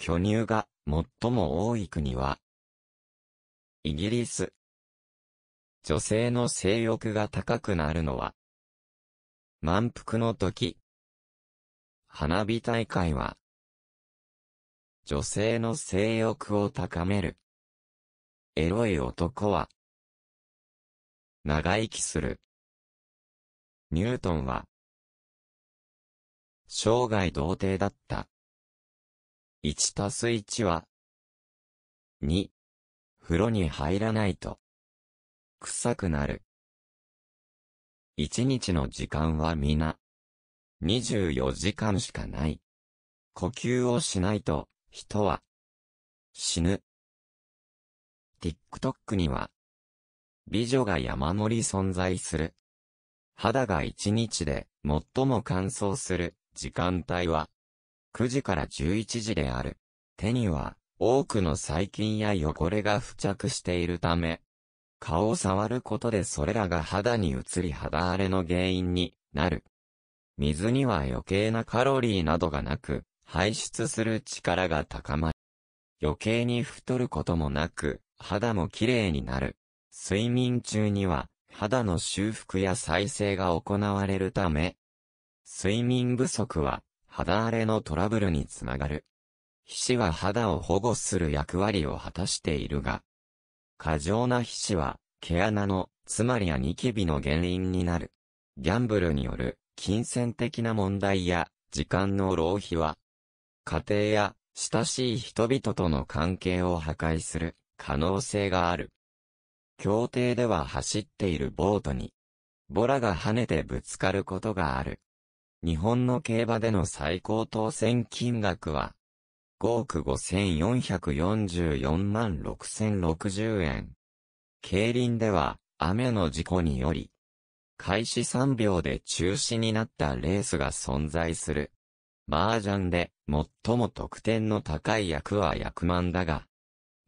巨乳が最も多い国は、イギリス。女性の性欲が高くなるのは、満腹の時。花火大会は、女性の性欲を高める。エロい男は、長生きする。ニュートンは、生涯童貞だった。1たす1は、2、風呂に入らないと、臭くなる。1日の時間は皆、24時間しかない。呼吸をしないと、人は、死ぬ。TikTok には、美女が山盛り存在する。肌が一日で最も乾燥する時間帯は、9時から11時である。手には多くの細菌や汚れが付着しているため、顔を触ることでそれらが肌に移り肌荒れの原因になる。水には余計なカロリーなどがなく、排出する力が高まる。余計に太ることもなく、肌も綺麗になる。睡眠中には、肌の修復や再生が行われるため、睡眠不足は、肌荒れのトラブルにつながる。皮脂は肌を保護する役割を果たしているが、過剰な皮脂は毛穴の、つまりやニキビの原因になる。ギャンブルによる金銭的な問題や時間の浪費は、家庭や親しい人々との関係を破壊する可能性がある。協定では走っているボートに、ボラが跳ねてぶつかることがある。日本の競馬での最高当選金額は、5億5444万6060円。競輪では、雨の事故により、開始3秒で中止になったレースが存在する。麻雀で最も得点の高い役は役満だが、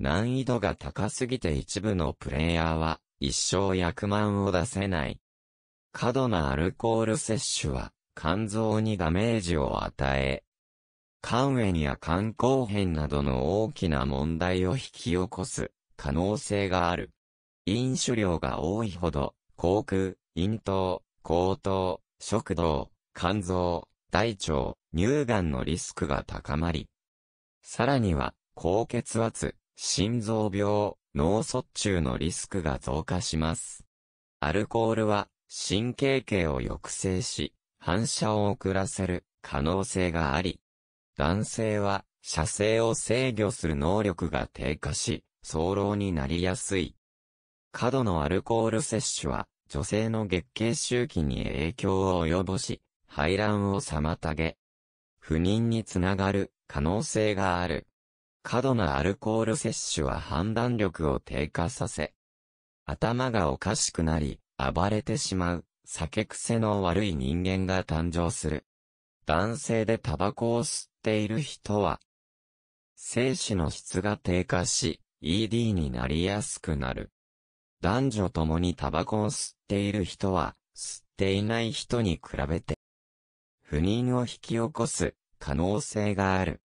難易度が高すぎて一部のプレイヤーは一生役満を出せない。過度なアルコール摂取は肝臓にダメージを与え、肝炎や肝硬変などの大きな問題を引き起こす可能性がある。飲酒量が多いほど、口腔、咽頭、口頭、食道、肝臓、大腸、乳がんのリスクが高まり、さらには、高血圧、心臓病、脳卒中のリスクが増加します。アルコールは神経系を抑制し、反射を遅らせる可能性があり、男性は射精を制御する能力が低下し、早漏になりやすい。過度のアルコール摂取は女性の月経周期に影響を及ぼし、排卵を妨げ、不妊につながる可能性がある。過度なアルコール摂取は判断力を低下させ、頭がおかしくなり、暴れてしまう。酒癖の悪い人間が誕生する。男性でタバコを吸っている人は、精子の質が低下し、ED になりやすくなる。男女ともにタバコを吸っている人は、吸っていない人に比べて、不妊を引き起こす可能性がある。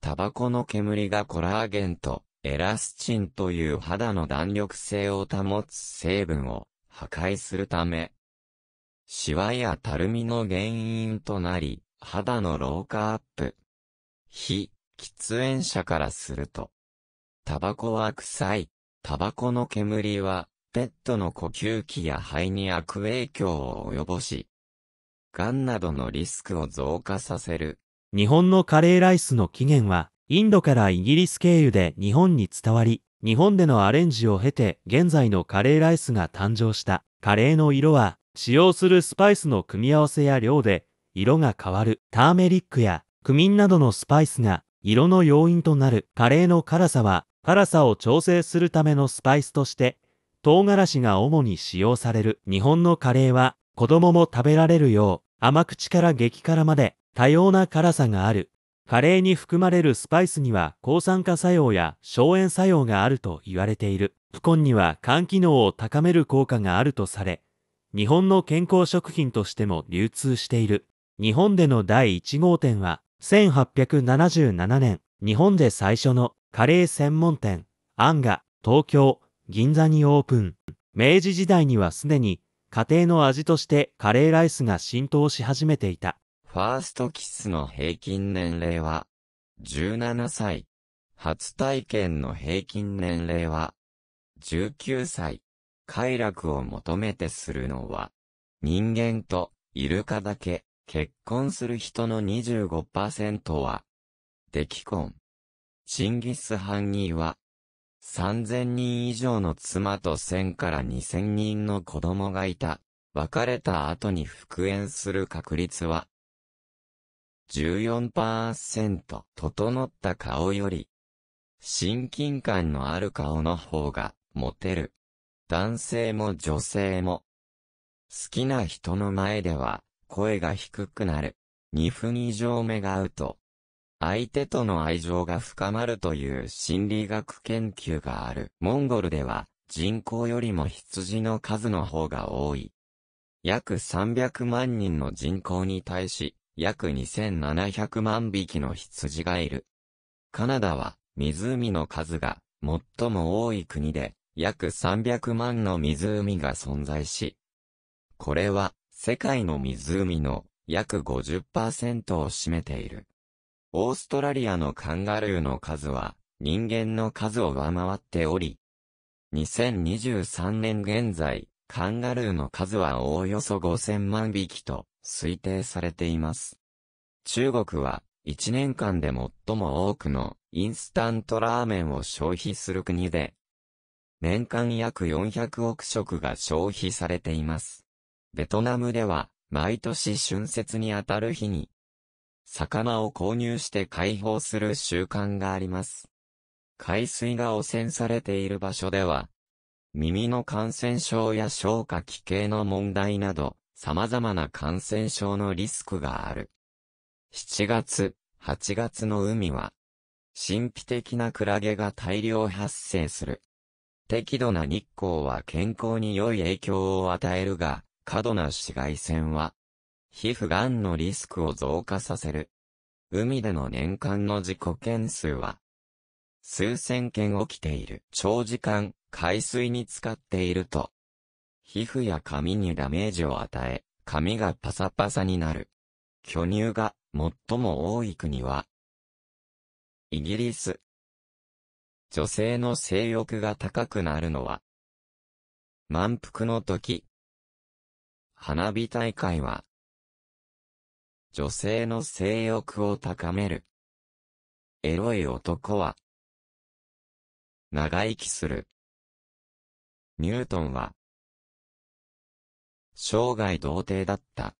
タバコの煙がコラーゲンとエラスチンという肌の弾力性を保つ成分を破壊するため、シワやたるみの原因となり、肌の老化アップ。非、喫煙者からすると、タバコは臭い。タバコの煙は、ペットの呼吸器や肺に悪影響を及ぼし、癌などのリスクを増加させる。日本のカレーライスの起源は、インドからイギリス経由で日本に伝わり、日本でのアレンジを経て現在のカレーライスが誕生した。カレーの色は使用するスパイスの組み合わせや量で色が変わるターメリックやクミンなどのスパイスが色の要因となるカレーの辛さは辛さを調整するためのスパイスとして唐辛子が主に使用される日本のカレーは子供も食べられるよう甘口から激辛まで多様な辛さがあるカレーに含まれるスパイスには抗酸化作用や消炎作用があると言われているプコンには肝機能を高める効果があるとされ日本の健康食品としても流通している。日本での第1号店は、1877年、日本で最初のカレー専門店、アンが東京、銀座にオープン。明治時代にはすでに、家庭の味としてカレーライスが浸透し始めていた。ファーストキスの平均年齢は、17歳。初体験の平均年齢は、19歳。快楽を求めてするのは、人間とイルカだけ、結婚する人の25%は、出来婚。チンギス・ハンギーは、3000人以上の妻と1000から2000人の子供がいた。別れた後に復縁する確率は14%整った顔より親近感のある顔の方がモテる。男性も女性も。好きな人の前では、声が低くなる。2分以上目が合うと、相手との愛情が深まるという心理学研究がある。モンゴルでは、人口よりも羊の数の方が多い。約300万人の人口に対し、約2700万匹の羊がいる。カナダは、湖の数が最も多い国で、約300万の湖が存在し、これは世界の湖の約50%を占めている。オーストラリアのカンガルーの数は人間の数を上回っており、2023年現在、カンガルーの数はおおよそ5000万匹と推定されています。中国は1年間で最も多くのインスタントラーメンを消費する国で、年間約400億食が消費されています。ベトナムでは、毎年春節にあたる日に、魚を購入して解放する習慣があります。海水が汚染されている場所では、耳の感染症や消化器系の問題など、様々な感染症のリスクがある。7月、8月の海は、神秘的なクラゲが大量発生する。適度な日光は健康に良い影響を与えるが、過度な紫外線は、皮膚がんのリスクを増加させる。海での年間の事故件数は、数千件起きている。長時間、海水に浸かっていると、皮膚や髪にダメージを与え、髪がパサパサになる。巨乳が最も多い国は、イギリス、女性の性欲が高くなるのは、満腹の時。花火大会は、女性の性欲を高める。エロい男は、長生きする。ニュートンは、生涯童貞だった。